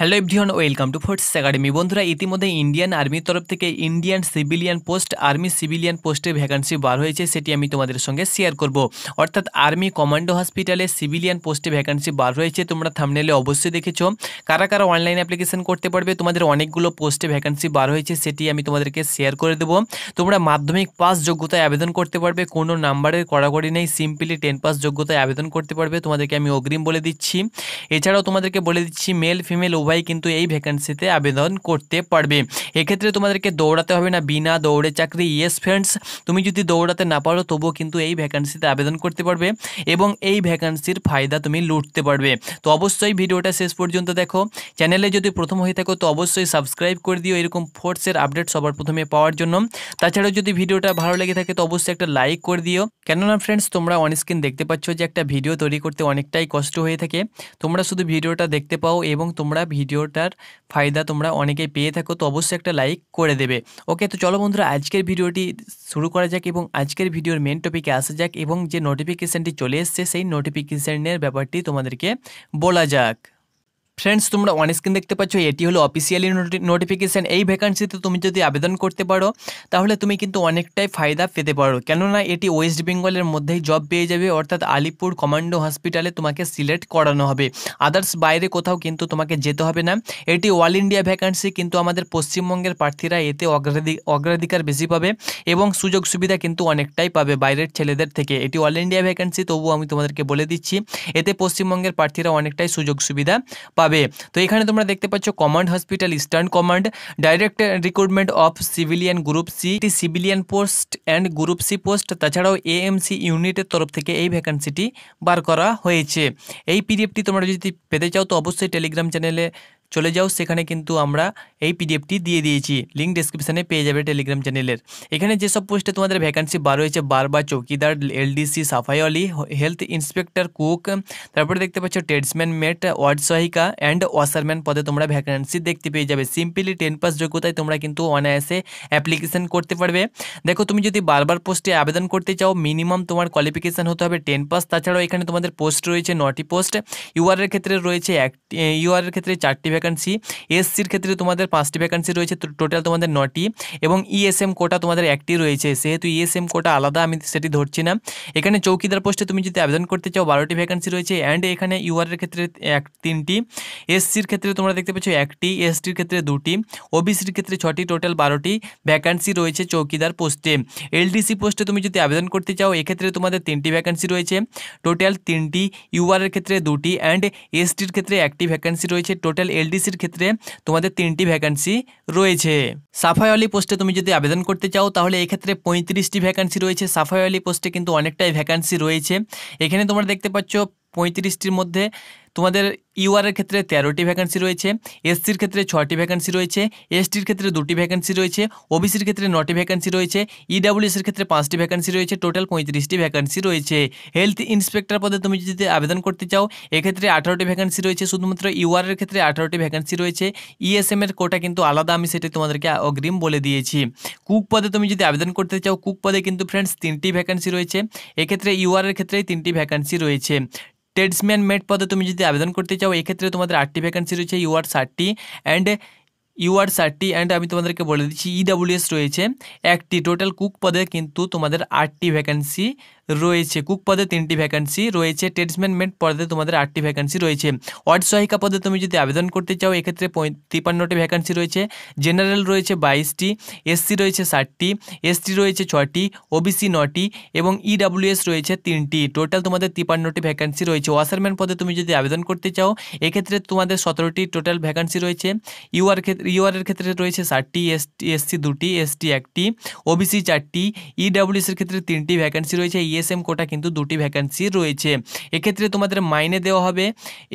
hello everyone welcome to Forts academy বন্ধুরা ইতিমধ্যে Indian আর্মির তরফ থেকে Indian civilian post army civilian পোস্টে ভ্যাকান্সি বার হয়েছে সেটি আমি তোমাদের সঙ্গে শেয়ার করব অর্থাৎ আর্মি কমান্ডো হসপিটালে সিভিলিয়ান পোস্টে ভ্যাকান্সি বার হয়েছে তোমরা থামনেলে অবশ্যই দেখেছো কারা কারা অনলাইন অ্যাপ্লিকেশন করতে পারবে তোমাদের অনেকগুলো পোস্টে ভ্যাকান্সি বার হয়েছে সেটি আমি তোমাদেরকে শেয়ার করে দেবো তোমরা মাধ্যমিক পাস যোগ্যতায় আবেদন করতে পারবে কোনো নাম্বারের কড়াকড়ি নেই সিম্পলি টেন পাস যোগ্যতায় আবেদন করতে পারবে তোমাদেরকে আমি অগ্রিম বলে দিচ্ছি এছাড়াও তোমাদেরকে বলে দিচ্ছি মেল ফিমেল সবাই কিন্তু এই ভ্যাকেন্সিতে আবেদন করতে পারবে এক্ষেত্রে তোমাদেরকে দৌড়াতে হবে না বিনা দৌড়ে চাকরি ইয়েস ফ্রেন্ডস তুমি যদি দৌড়াতে না পারো তবুও কিন্তু এই ভ্যাকেন্সিতে আবেদন করতে পারবে এবং এই ভ্যাকেন্সির ফায়দা তুমি লুটতে পারবে তো অবশ্যই ভিডিওটা শেষ পর্যন্ত দেখো চ্যানেলে যদি প্রথম হয়ে থাকো তো অবশ্যই সাবস্ক্রাইব করে দিও এরকম ফোর্সের আপডেট সবার প্রথমে পাওয়ার জন্য তাছাড়াও যদি ভিডিওটা ভালো লেগে থাকে তো অবশ্যই একটা লাইক করে দিও কেননা ফ্রেন্ডস তোমরা অন স্ক্রিন দেখতে পাচ্ছ যে একটা ভিডিও তৈরি করতে অনেকটাই কষ্ট হয়ে থাকে তোমরা শুধু ভিডিওটা দেখতে পাও এবং তোমরা ভিডিওটার ফায়দা তোমরা অনেকেই পেয়ে থাকো তো অবশ্যই একটা লাইক করে দেবে ওকে তো চলো বন্ধুরা আজকের ভিডিওটি শুরু করা যাক এবং আজকের ভিডিওর মেন টপিকে আসা যাক এবং যে নোটিফিকেশানটি চলে এসছে সেই নোটিফিকেশানের ব্যাপারটি তোমাদেরকে বলা যাক ফ্রেন্ডস তোমরা অন স্ক্রিন দেখতে পাচ্ছ এটি হলো অফিসিয়ালি নোটিফিকেশান এই ভ্যাকান্সিতে তুমি যদি আবেদন করতে পারো তাহলে তুমি কিন্তু অনেকটাই ফায়দা পেতে পারো কেননা এটি ওয়েস্ট বেঙ্গলের মধ্যেই জব পেয়ে যাবে অর্থাৎ আলিপুর কমান্ডো হসপিটালে তোমাকে সিলেক্ট করানো হবে আদার্স বাইরে কোথাও কিন্তু তোমাকে যেতে হবে না এটি অল ইন্ডিয়া ভ্যাকান্সি কিন্তু আমাদের পশ্চিমবঙ্গের প্রার্থীরা এতে অগ্রাধিক অগ্রাধিকার বেশি পাবে এবং সুযোগ সুবিধা কিন্তু অনেকটাই পাবে বাইরের ছেলেদের থেকে এটি অল ইন্ডিয়া ভ্যাকান্সি তবুও আমি তোমাদেরকে বলে দিচ্ছি এতে পশ্চিমবঙ্গের প্রার্থীরা অনেকটাই সুযোগ সুবিধা পাবে পাবে তো এখানে তোমরা দেখতে পাচ্ছ command hospital eastern command direct recruitment of civilian group C civilian post and group C post তাছাড়াও এএমসি ইউনিটের তরফ থেকে এই ভ্যাকান্সিটি বার করা হয়েছে এই পিডিএফটি তোমরা যদি পেতে চাও তো অবশ্যই টেলিগ্রাম চ্যানেলে চলে যাও সেখানে কিন্তু আমরা এই পিডিএফটি দিয়ে দিয়েছি লিঙ্ক ডিসক্রিপশানে পেয়ে যাবে টেলিগ্রাম চ্যানেলের এখানে যেসব পোস্টে তোমাদের ভ্যাকান্সি বার হয়েছে বারবার চৌকিদার এলডিসি সাফাই অলি হেলথ ইন্সপেক্টর কুক তারপরে দেখতে পাচ্ছ ট্রেডসম্যান মেট ওয়ার্ড সহিকা অ্যান্ড ওয়াসারম্যান পদে তোমরা ভ্যাকান্সি দেখতে পেয়ে যাবে সিম্পলি টেন পাস যোগ্যতায় তোমরা কিন্তু অনায়াসে অ্যাপ্লিকেশান করতে পারবে দেখো তুমি যদি বারবার পোস্টে আবেদন করতে চাও মিনিমাম তোমার কোয়ালিফিকেশান হতে হবে টেন পাস তাছাড়াও এখানে তোমাদের পোস্ট রয়েছে নটি পোস্ট ইউআরের ক্ষেত্রে রয়েছে ইউআরের ক্ষেত্রে চারটি ভ্যাকান্সি এসসির ক্ষেত্রে তোমাদের পাঁচটি ভ্যাকান্সি রয়েছে টোটাল তোমাদের নটি এবং ইএসএম e কোটা তোমাদের একটি রয়েছে সেহেতু ইএসএম e কোটা আলাদা আমি সেটি ধরছি না এখানে চৌকিদার পোস্টে তুমি যদি আবেদন করতে চাও বারোটি ভ্যাকান্সি রয়েছে অ্যান্ড এখানে ইউআরের ক্ষেত্রে এক তিনটি এসসির ক্ষেত্রে তোমরা দেখতে পাচ্ছ একটি এসটির ক্ষেত্রে দুটি ওবিসির ক্ষেত্রে ছটি টোটাল বারোটি ভ্যাকান্সি রয়েছে চৌকিদার পোস্টে এলডিসি পোস্টে তুমি যদি আবেদন করতে চাও এক্ষেত্রে তোমাদের তিনটি ভ্যাকান্সি রয়েছে টোটাল তিনটি ইউআরের ক্ষেত্রে দুটি অ্যান্ড এসটির ক্ষেত্রে একটি ভ্যাকান্সি রয়েছে টোটাল এল এলডিসির ক্ষেত্রে তোমাদের তিনটি ভ্যাকান্সি রয়েছে সাফাই পোস্টে তুমি যদি আবেদন করতে চাও তাহলে এক্ষেত্রে পঁয়ত্রিশটি ভ্যাকান্সি রয়েছে সাফাইওয়ালি পোস্টে কিন্তু অনেকটাই ভ্যাকান্সি রয়েছে এখানে তোমরা দেখতে পাচ্ছ পঁয়ত্রিশটির মধ্যে তোমাদের ইউআরের ক্ষেত্রে তেরোটি ভ্যাকান্সি রয়েছে এসসির ক্ষেত্রে ছয়টি ভ্যাকান্সি রয়েছে এসটির ক্ষেত্রে দুটি ভ্যাকান্সি রয়েছে ওবিসির ক্ষেত্রে নটি ভ্যাকান্সি রয়েছে এর ক্ষেত্রে পাঁচটি ভ্যাকান্সি রয়েছে টোটাল পঁয়ত্রিশটি ভ্যাকান্সি রয়েছে হেলথ ইন্সপেক্টর পদে তুমি যদি আবেদন করতে চাও এক্ষেত্রে আঠারোটি ভ্যাকান্সি রয়েছে শুধুমাত্র ইউআরের ক্ষেত্রে আঠারোটি ভ্যাকান্সি রয়েছে ইএসএম এর কোটা কিন্তু আলাদা আমি সেটা তোমাদেরকে অগ্রিম বলে দিয়েছি কুক পদে তুমি যদি আবেদন করতে চাও কুক পদে কিন্তু ফ্রেন্ডস তিনটি ভ্যাকান্সি রয়েছে এক্ষেত্রে ইউআরের ক্ষেত্রেই তিনটি ভ্যাকান্সি রয়েছে ট্রেডসম্যান মেড পদে তুমি যদি আবেদন করতে চাও এক্ষেত্রে তোমাদের আটটি ভ্যাকেন্সি রয়েছে ইউআর সারটি অ্যান্ড ইউআর সারটি অ্যান্ড আমি তোমাদেরকে বলে দিচ্ছি ইডাব্লিউএস e রয়েছে একটি টোটাল কুক পদে কিন্তু তোমাদের আটটি ভ্যাকেন্সি রয়েছে কুক পদে তিনটি ভ্যাকান্সি রয়েছে ট্রেডসম্যান মেড পদে তোমাদের আটটি ভ্যাকান্সি রয়েছে ওয়ার্ড সহায়িকা পদে তুমি যদি আবেদন করতে চাও এক্ষেত্রে তিপান্নটি ভ্যাকান্সি রয়েছে জেনারেল রয়েছে বাইশটি এসসি রয়েছে ষাটটি এসটি রয়েছে ছটি ওবিসি নটি এবং ইডাব্লিউএস রয়েছে তিনটি টোটাল তোমাদের তিপান্নটি ভ্যাকান্সি রয়েছে ওয়াসারম্যান পদে তুমি যদি আবেদন করতে চাও এক্ষেত্রে তোমাদের সতেরোটি টোটাল ভ্যাকান্সি রয়েছে ইউআর ক্ষেত্রে ইউআরের ক্ষেত্রে রয়েছে ষাটটি এসটি এসসি দুটি এসটি একটি ওবিসি চারটি এর ক্ষেত্রে তিনটি ভ্যাকান্সি রয়েছে পিএসএম কোটা কিন্তু দুটি ভ্যাকান্সি রয়েছে এক্ষেত্রে তোমাদের মাইনে দেওয়া হবে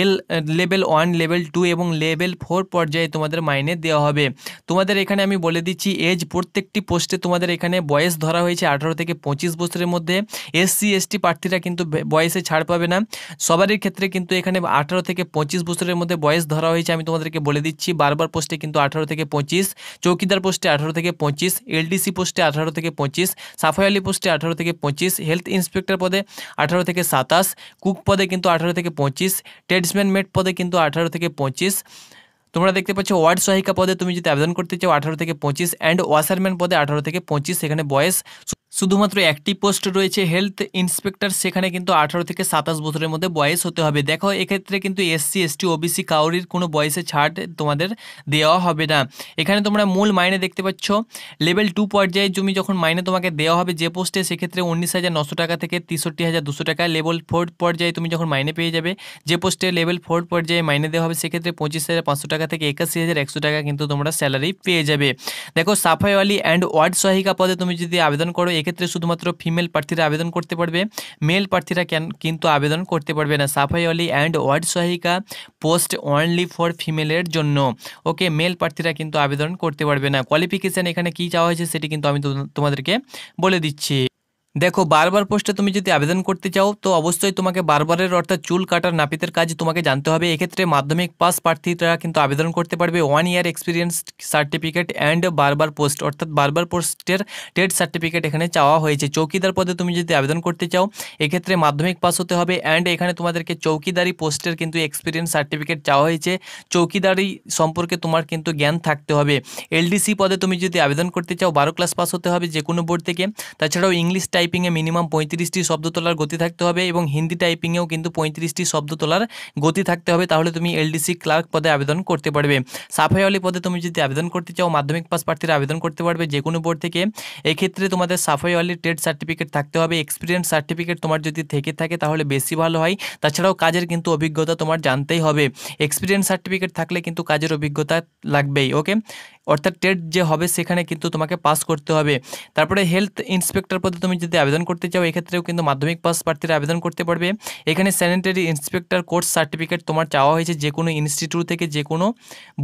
L level one level two এবং লেভেল ফোর পর্যায়ে তোমাদের মাইনে দেওয়া হবে তোমাদের এখানে আমি বলে দিচ্ছি এজ প্রত্যেকটি পোস্টে তোমাদের এখানে বয়স ধরা হয়েছে আঠারো থেকে পঁচিশ বছরের মধ্যে এসসি এসটি প্রার্থীরা কিন্তু বয়সে ছাড় পাবে না সবারই ক্ষেত্রে কিন্তু এখানে আঠারো থেকে পঁচিশ বছরের মধ্যে বয়স ধরা হয়েছে আমি তোমাদেরকে বলে দিচ্ছি বারবার পোস্টে কিন্তু আঠারো থেকে পঁচিশ চৌকিদার পোস্টে আঠারো থেকে পঁচিশ এলডিসি পোস্টে আঠারো থেকে পঁচিশ সাফাই আলী পোস্টে আঠারো থেকে পঁচিশ হেলথ হেলথ ইন্সপেক্টর পদে আঠারো থেকে সাতাশ কুক পদে কিন্তু আঠারো থেকে পঁচিশ ট্রেডসম্যান মেট পদে কিন্তু আঠারো থেকে পঁচিশ তোমরা দেখতে পাচ্ছ ওয়ার্ড সহায়িকা পদে তুমি যদি আবেদন করতে চাও আঠারো থেকে পঁচিশ অ্যান্ড ওয়াশারম্যান পদে আঠারো থেকে পঁচিশ সেখানে বয়স শুধুমাত্র একটি পোস্ট রয়েছে হেলথ ইন্সপেক্টর সেখানে কিন্তু আঠারো থেকে সাতাশ বছরের মধ্যে বয়স হতে হবে দেখো এক্ষেত্রে কিন্তু এসসি এসটি ওবিসি কাউরির কোনো বয়সে ছাড় তোমাদের দেওয়া হবে না এখানে তোমরা মূল মাইনে দেখতে পাচ্ছ লেভেল টু পর্যায়ে জমি যখন মাইনে তোমাকে দেওয়া হবে যে পোস্টে সেক্ষেত্রে উনিশ হাজার নশো টাকা থেকে তেষট্টি হাজার দুশো টাকা লেভেল ফোর পর্যায়ে তুমি যখন মাইনে পেয়ে যাবে যে পোস্টে লেভেল ফোর পর্যায়ে মাইনে দেওয়া হবে সেক্ষেত্রে পঁচিশ হাজার পাঁচশো টাকা থেকে একাশি হাজার একশো টাকা কিন্তু তোমরা স্যালারি পেয়ে যাবে দেখো সাফাইওয়ালি অ্যান্ড ওয়ার্ড সহায়িকা পদে তুমি যদি আবেদন করো এক্ষেত্রে ক্ষেত্রে শুধুমাত্র ফিমেল প্রার্থীরা আবেদন করতে পারবে মেল প্রার্থীরা কেন কিন্তু আবেদন করতে পারবে না সাফাই অলি অ্যান্ড ওয়ার্ড সহায়িকা পোস্ট অনলি ফর ফিমেলের জন্য ওকে মেল প্রার্থীরা কিন্তু আবেদন করতে পারবে না কোয়ালিফিকেশান এখানে কি চাওয়া হয়েছে সেটি কিন্তু আমি তোমাদেরকে বলে দিচ্ছি দেখো বারবার পোস্টে তুমি যদি আবেদন করতে চাও তো অবশ্যই তোমাকে বারবারের অর্থাৎ চুল কাটার নাপিতের কাজ তোমাকে জানতে হবে এক্ষেত্রে মাধ্যমিক পাস প্রার্থীরা কিন্তু আবেদন করতে পারবে one year experience certificate and barber post অর্থাৎ বারবার পোস্টের টেট সার্টিফিকেট এখানে চাওয়া হয়েছে চৌকিদার পদে তুমি যদি আবেদন করতে চাও এক্ষেত্রে মাধ্যমিক পাস হতে হবে অ্যান্ড এখানে তোমাদেরকে চৌকিদারি পোস্টের কিন্তু এক্সপিরিয়েন্স সার্টিফিকেট চাওয়া হয়েছে চৌকিদারি সম্পর্কে তোমার কিন্তু জ্ঞান থাকতে হবে এলডিসি পদে তুমি যদি আবেদন করতে চাও বারো ক্লাস পাস হতে হবে যে কোনো বোর্ড থেকে তাছাড়াও ইংলিশ টাইপিংয়ে মিনিমাম পঁয়ত্রিশটি শব্দ তোলার গতি থাকতে হবে এবং হিন্দি টাইপিংয়েও কিন্তু পঁয়ত্রিশটি শব্দ তোলার গতি থাকতে হবে তাহলে তুমি এলডিসি ক্লার্ক পদে আবেদন করতে পারবে সাফাই আলি পদে তুমি যদি আবেদন করতে চাও মাধ্যমিক পাস প্রার্থীরা আবেদন করতে পারবে যে কোনো বোর্ড থেকে এক্ষেত্রে তোমাদের সাফাই আলির ট্রেড সার্টিফিকেট থাকতে হবে এক্সপিরিয়েন্স সার্টিফিকেট তোমার যদি থেকে থাকে তাহলে বেশি ভালো হয় তাছাড়াও কাজের কিন্তু অভিজ্ঞতা তোমার জানতেই হবে এক্সপিরিয়েন্স সার্টিফিকেট থাকলে কিন্তু কাজের অভিজ্ঞতা লাগবেই ওকে অর্থাৎ টেট যে হবে সেখানে কিন্তু তোমাকে পাস করতে হবে তারপরে হেলথ ইন্সপেক্টর পদে তুমি যদি প্রার্থীদের আবেদন করতে চাও এক্ষেত্রেও কিন্তু মাধ্যমিক পাস প্রার্থীরা আবেদন করতে পারবে এখানে স্যানিটারি ইন্সপেক্টর কোর্স সার্টিফিকেট তোমার চাওয়া হয়েছে যে কোনো ইনস্টিটিউট থেকে যে কোনো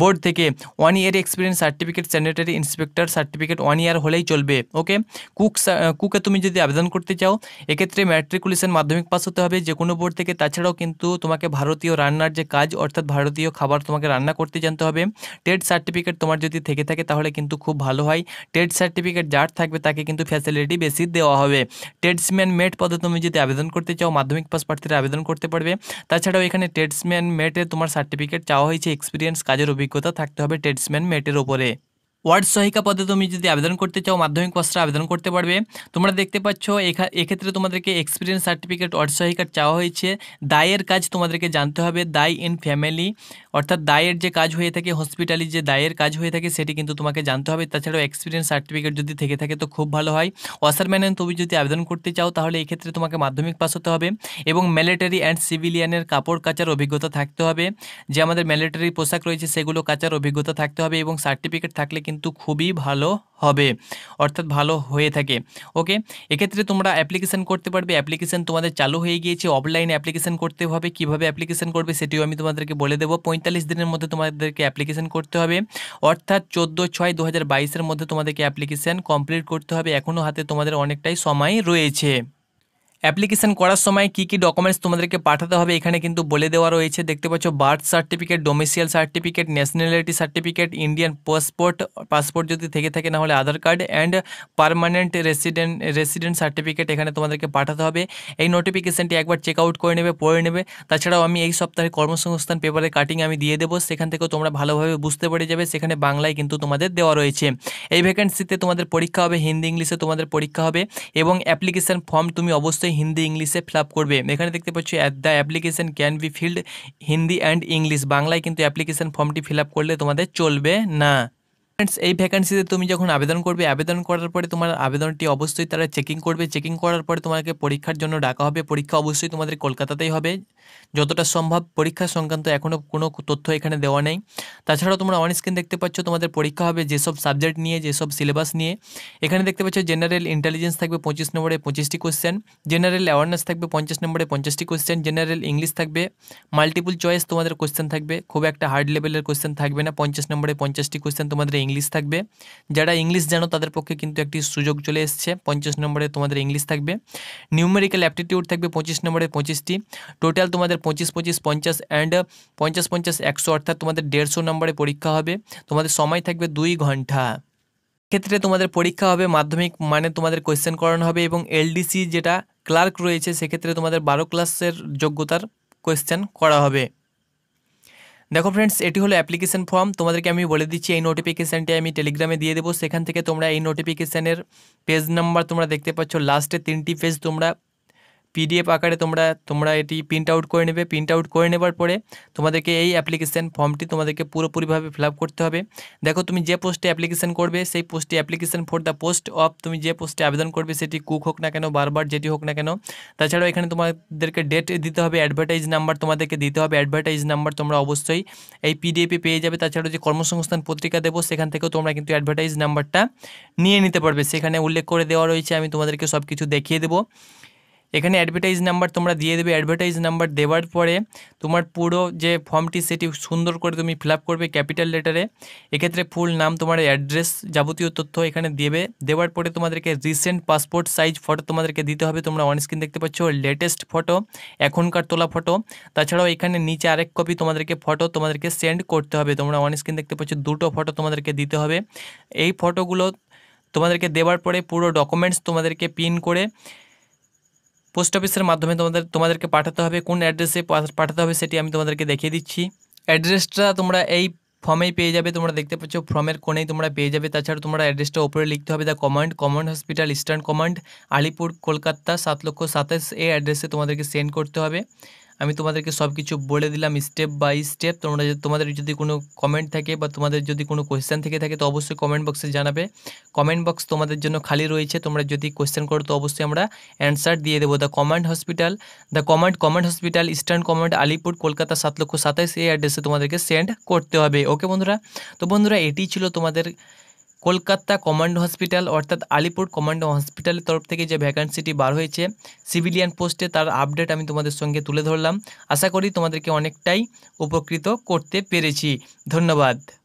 বোর্ড থেকে one year experience certificate sanitary inspector certificate one year হলেই চলবে ওকে কুক কুকে তুমি যদি আবেদন করতে চাও এক্ষেত্রে ম্যাট্রিকুলেশন মাধ্যমিক পাস হতে হবে যে কোনো বোর্ড থেকে তাছাড়াও কিন্তু তোমাকে ভারতীয় রান্নার যে কাজ অর্থাৎ ভারতীয় খাবার তোমাকে রান্না করতে জানতে হবে টেট সার্টিফিকেট তোমার যদি থেকে থাকে তাহলে কিন্তু খুব ভালো হয় টেট সার্টিফিকেট যার থাকবে তাকে কিন্তু ফ্যাসিলিটি বেশি দেওয়া হবে পারবে টেডসম্যান মেট পদে তুমি যদি আবেদন করতে চাও মাধ্যমিক পাস প্রার্থীরা আবেদন করতে পারবে তাছাড়াও এখানে টেডসম্যান মেটে তোমার সার্টিফিকেট চাওয়া হয়েছে এক্সপিরিয়েন্স কাজের অভিজ্ঞতা থাকতে হবে টেডসম্যান মেটের ওপরে ওয়ার্ড সহিকা পদে তুমি যদি আবেদন করতে চাও মাধ্যমিক পাশরা আবেদন করতে পারবে তোমরা দেখতে পাচ্ছ এক্ষেত্রে তোমাদেরকে এক্সপিরিয়েন্স সার্টিফিকেট ওয়ার্ড সহিকার চাওয়া হয়েছে দায়ের কাজ তোমাদেরকে জানতে হবে দায় ইন ফ্যামিলি অর্থাৎ দায়ের যে কাজ হয়ে থাকে হসপিটালে যে দায়ের কাজ হয়ে থাকে সেটি কিন্তু তোমাকে জানতে হবে তাছাড়াও এক্সপিরিয়েন্স সার্টিফিকেট যদি থেকে থাকে তো খুব ভালো হয় ওয়াসার ম্যানেন তুমি যদি আবেদন করতে চাও তাহলে এক্ষেত্রে তোমাকে মাধ্যমিক পাস হতে হবে এবং মিলিটারি অ্যান্ড সিভিলিয়ানের কাপড় কাচার অভিজ্ঞতা থাকতে হবে যে আমাদের মিলিটারি পোশাক রয়েছে সেগুলো কাচার অভিজ্ঞতা থাকতে হবে এবং সার্টিফিকেট থাকলে কিন্তু খুবই ভালো হবে অর্থাৎ ভালো হয়ে থাকে ওকে এক্ষেত্রে তোমরা অ্যাপ্লিকেশান করতে পারবে অ্যাপ্লিকেশান তোমাদের চালু হয়ে গিয়েছে অফলাইন অ্যাপ্লিকেশান করতে হবে কিভাবে অ্যাপ্লিকেশান করবে সেটিও আমি তোমাদেরকে বলে দেবো পঁয়তাল্লিশ দিনের মধ্যে তোমাদেরকে অ্যাপ্লিকেশান করতে হবে অর্থাৎ চোদ্দো ছয় দু হাজার মধ্যে তোমাদেরকে অ্যাপ্লিকেশান কমপ্লিট করতে হবে এখনও হাতে তোমাদের অনেকটাই সময় রয়েছে অ্যাপ্লিকেশন করার সময় কি কি ডকুমেন্টস তোমাদেরকে পাঠাতে হবে এখানে কিন্তু বলে দেওয়া রয়েছে দেখতে পাচ্ছ birth certificate domicile certificate nationality certificate Indian passport passport যদি থেকে থাকে না হলে Aadhaar card and permanent resident resident certificate এখানে তোমাদেরকে পাঠাতে হবে এই নোটিফিকেশানটি একবার চেক আউট করে নেবে পড়ে নেবে তাছাড়াও আমি এই সপ্তাহে কর্মসংস্থান পেপারের কাটিং আমি দিয়ে দেবো সেখান থেকেও তোমরা ভালোভাবে বুঝতে পেরে যাবে সেখানে বাংলায় কিন্তু তোমাদের দেওয়া রয়েছে এই ভ্যাকেন্সিতে তোমাদের পরীক্ষা হবে হিন্দি ইংলিশে তোমাদের পরীক্ষা হবে এবং অ্যাপ্লিকেশান ফর্ম তুমি অবশ্যই অবশ্যই হিন্দি ইংলিশে ফিল করবে এখানে দেখতে পাচ্ছি the application can be filled Hindi and English বাংলায় কিন্তু অ্যাপ্লিকেশন ফর্মটি ফিল করলে তোমাদের চলবে না ফ্রেন্ডস এই ভ্যাকান্সিতে তুমি যখন আবেদন করবে আবেদন করার পরে তোমার আবেদনটি অবশ্যই তারা চেকিং করবে চেকিং করার পরে তোমাকে পরীক্ষার জন্য ডাকা হবে পরীক্ষা অবশ্যই তোমাদের কলকাতাতেই হবে যতটা সম্ভব পরীক্ষা সংক্রান্ত এখনও কোনো তথ্য এখানে দেওয়া নেই তাছাড়াও তোমরা অন স্ক্রিন দেখতে পাচ্ছ তোমাদের পরীক্ষা হবে যেসব সাবজেক্ট নিয়ে যেসব সিলেবাস নিয়ে এখানে দেখতে পাচ্ছ জেনারেল ইন্টেলিজেন্স থাকবে পঁচিশ নম্বরে পঁচিশটি কোয়েশ্চেন জেনারেল অ্যাওয়ারনেস থাকবে পঞ্চাশ নম্বরে পঞ্চাশটি কোয়েশ্চেন জেনারেল ইংলিশ থাকবে মাল্টিপুল চয়েস তোমাদের কোশ্চেন থাকবে খুব একটা হার্ড লেভেলের কোয়েশ্চেন থাকবে না পঞ্চাশ নম্বরে পঞ্চাশটি কোয়েশ্চেন তোমাদের ইংলিশ থাকবে যারা ইংলিশ জানো তাদের পক্ষে কিন্তু একটি সুযোগ চলে এসছে পঞ্চাশ নম্বরে তোমাদের ইংলিশ থাকবে নিউমেরিক্যাল অ্যাপটিটিউড থাকবে পঁচিশ নম্বরে পঁচিশটি টোটাল তোমাদের পঁচিশ পঁচিশ পঞ্চাশ অ্যান্ড পঞ্চাশ পঞ্চাশ একশো অর্থাৎ তোমাদের দেড়শো নম্বরে পরীক্ষা হবে তোমাদের সময় থাকবে দুই ঘন্টা ক্ষেত্রে তোমাদের পরীক্ষা হবে মাধ্যমিক মানে তোমাদের কোয়েশ্চেন করানো হবে এবং এলডিসি যেটা ক্লার্ক রয়েছে সেক্ষেত্রে তোমাদের বারো ক্লাসের যোগ্যতার কোয়েশ্চেন করা হবে দেখো ফ্রেন্ডস এটি হলো অ্যাপ্লিকেশান ফর্ম তোমাদেরকে আমি বলে দিচ্ছি এই নোটিফিকেশানটি আমি টেলিগ্রামে দিয়ে দেবো সেখান থেকে তোমরা এই নোটিফিকেশানের পেজ নাম্বার তোমরা দেখতে পাচ্ছ লাস্টে তিনটি পেজ তোমরা পিডিএফ আকারে তোমরা তোমরা এটি প্রিন্ট আউট করে নেবে প্রিন্ট আউট করে নেবার পরে তোমাদেরকে এই অ্যাপ্লিকেশান ফর্মটি তোমাদেরকে পুরোপুরিভাবে ফিল করতে হবে দেখো তুমি যে পোস্টে অ্যাপ্লিকেশান করবে সেই পোস্টে application for the post of তুমি যে পোস্টে আবেদন করবে সেটি কুক হোক না কেন বারবার যেটি হোক না কেন তাছাড়াও এখানে তোমাদেরকে ডেট দিতে হবে অ্যাডভার্টাইজ নাম্বার তোমাদেরকে দিতে হবে অ্যাডভার্টাইজ নাম্বার তোমরা অবশ্যই এই পিডিএফে পেয়ে যাবে তাছাড়াও যে কর্মসংস্থান পত্রিকা দেবো সেখান থেকেও তোমরা কিন্তু অ্যাডভার্টাইজ নাম্বারটা নিয়ে নিতে পারবে সেখানে উল্লেখ করে দেওয়া রয়েছে আমি তোমাদেরকে সব কিছু দেখিয়ে দেবো এখানে অ্যাডভার্টাইজ নাম্বার তোমরা দিয়ে দেবে অ্যাডভার্টাইজ নাম্বার দেওয়ার পরে তোমার পুরো যে ফর্মটি সেটি সুন্দর করে তুমি ফিল করবে ক্যাপিটাল লেটারে এক্ষেত্রে ফুল নাম তোমার অ্যাড্রেস যাবতীয় তথ্য এখানে দেবে দেওয়ার পরে তোমাদেরকে রিসেন্ট পাসপোর্ট সাইজ ফটো তোমাদেরকে দিতে হবে তোমরা অনস্ক্রিন স্ক্রিন দেখতে পাচ্ছ লেটেস্ট ফটো এখনকার তোলা ফটো তাছাড়াও এখানে নিচে আরেক কপি তোমাদেরকে ফটো তোমাদেরকে সেন্ড করতে হবে তোমরা অনস্ক্রিন স্ক্রিন দেখতে পাচ্ছ দুটো ফটো তোমাদেরকে দিতে হবে এই ফটোগুলো তোমাদেরকে দেওয়ার পরে পুরো ডকুমেন্টস তোমাদেরকে পিন করে পোস্ট অফিসের মাধ্যমে তোমাদের তোমাদেরকে পাঠাতে হবে কোন অ্যাড্রেসে পাঠাতে হবে সেটি আমি তোমাদেরকে দেখিয়ে দিচ্ছি অ্যাড্রেসটা তোমরা এই ফর্মেই পেয়ে যাবে তোমরা দেখতে পাচ্ছ ফর্মের কোণেই তোমরা পেয়ে যাবে তাছাড়া তোমরা অ্যাড্রেসটা ওপরে লিখতে হবে the command command hospital eastern command Alipur Kolkata সাত লক্ষ সাতাশ এই অ্যাড্রেসে তোমাদেরকে সেন্ড করতে হবে আমি তোমাদেরকে সব কিছু বলে দিলাম স্টেপ বাই স্টেপ তোমরা তোমাদের যদি কোনো কমেন্ট থাকে বা তোমাদের যদি কোনো কোয়েশ্চেন থেকে থাকে তো অবশ্যই কমেন্ট বক্সে জানাবে কমেন্ট বক্স তোমাদের জন্য খালি রয়েছে তোমরা যদি কোয়েশ্চেন করো তো অবশ্যই আমরা অ্যান্সার দিয়ে দেবো the command hospital the command command hospital eastern command Alipur Kolkata সাত লক্ষ সাতাইশ এই অ্যাড্রেসে তোমাদেরকে সেন্ড করতে হবে ওকে বন্ধুরা তো বন্ধুরা এটি ছিল তোমাদের কলকাতা কমান্ডো হসপিটাল অর্থাৎ আলিপুর কমান্ডো হসপিটালের তরফ থেকে যে ভ্যাকান্সিটি বার হয়েছে সিভিলিয়ান পোস্টে তার আপডেট আমি তোমাদের সঙ্গে তুলে ধরলাম আশা করি তোমাদেরকে অনেকটাই উপকৃত করতে পেরেছি ধন্যবাদ